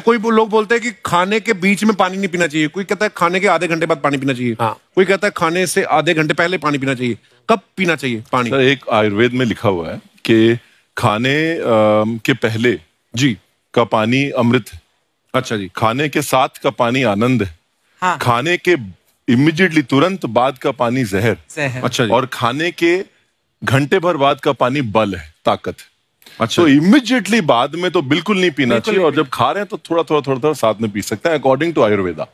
कोई लोग बोलते हैं कि खाने के बीच में पानी नहीं पीना चाहिए कोई कहता है खाने के आधे घंटे बाद पानी पीना चाहिए हाँ। कोई कहता है खाने से आधे घंटे पहले पानी पीना चाहिए कब पीना चाहिए पानी सर एक आयुर्वेद में लिखा हुआ है कि खाने आ, के पहले जी का पानी अमृत है अच्छा जी खाने के साथ का पानी आनंद है हाँ। खाने के इमिजिएटली तुरंत बाद का पानी जहर, जहर। अच्छा जी। और खाने के घंटे भर बाद का पानी बल है ताकत है अच्छा तो इमिजिएटली बाद में तो बिल्कुल नहीं पीना चाहिए और जब खा रहे हैं तो थोड़ा थोड़ा थोड़ा थोड़ा साथ में पी सकते हैं अकॉर्डिंग टू आयुर्वेदा